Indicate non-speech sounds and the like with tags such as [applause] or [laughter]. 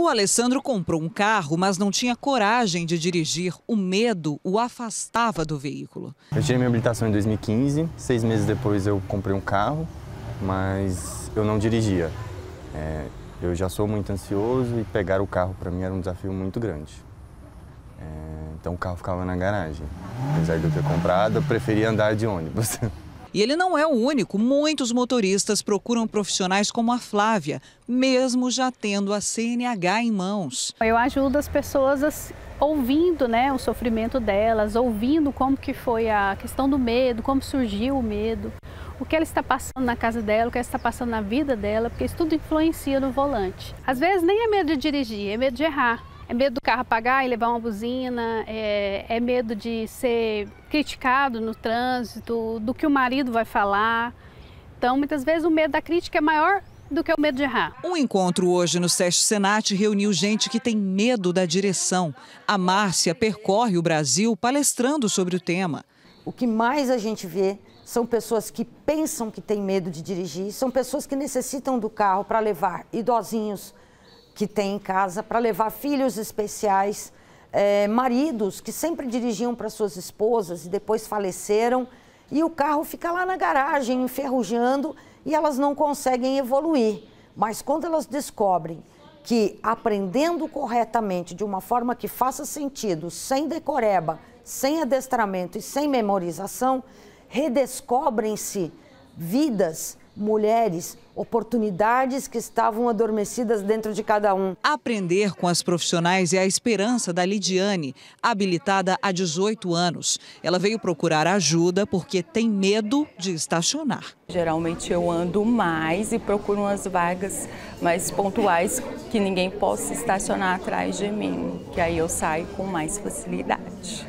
O Alessandro comprou um carro, mas não tinha coragem de dirigir. O medo o afastava do veículo. Eu tirei minha habilitação em 2015. Seis meses depois eu comprei um carro, mas eu não dirigia. É, eu já sou muito ansioso e pegar o carro para mim era um desafio muito grande. É, então o carro ficava na garagem. Apesar de eu ter comprado, eu preferia andar de ônibus. [laughs] E ele não é o único. Muitos motoristas procuram profissionais como a Flávia, mesmo já tendo a CNH em mãos. Eu ajudo as pessoas ouvindo né, o sofrimento delas, ouvindo como que foi a questão do medo, como surgiu o medo, o que ela está passando na casa dela, o que ela está passando na vida dela, porque isso tudo influencia no volante. Às vezes nem é medo de dirigir, é medo de errar. É medo do carro apagar e levar uma buzina, é, é medo de ser criticado no trânsito, do que o marido vai falar. Então, muitas vezes, o medo da crítica é maior do que o medo de errar. Um encontro hoje no SESC Senat reuniu gente que tem medo da direção. A Márcia percorre o Brasil palestrando sobre o tema. O que mais a gente vê são pessoas que pensam que têm medo de dirigir, são pessoas que necessitam do carro para levar idosinhos, que tem em casa para levar filhos especiais, é, maridos que sempre dirigiam para suas esposas e depois faleceram, e o carro fica lá na garagem enferrujando e elas não conseguem evoluir. Mas quando elas descobrem que aprendendo corretamente, de uma forma que faça sentido, sem decoreba, sem adestramento e sem memorização, redescobrem-se vidas mulheres, oportunidades que estavam adormecidas dentro de cada um. Aprender com as profissionais é a esperança da Lidiane, habilitada há 18 anos. Ela veio procurar ajuda porque tem medo de estacionar. Geralmente eu ando mais e procuro umas vagas mais pontuais que ninguém possa estacionar atrás de mim, que aí eu saio com mais facilidade.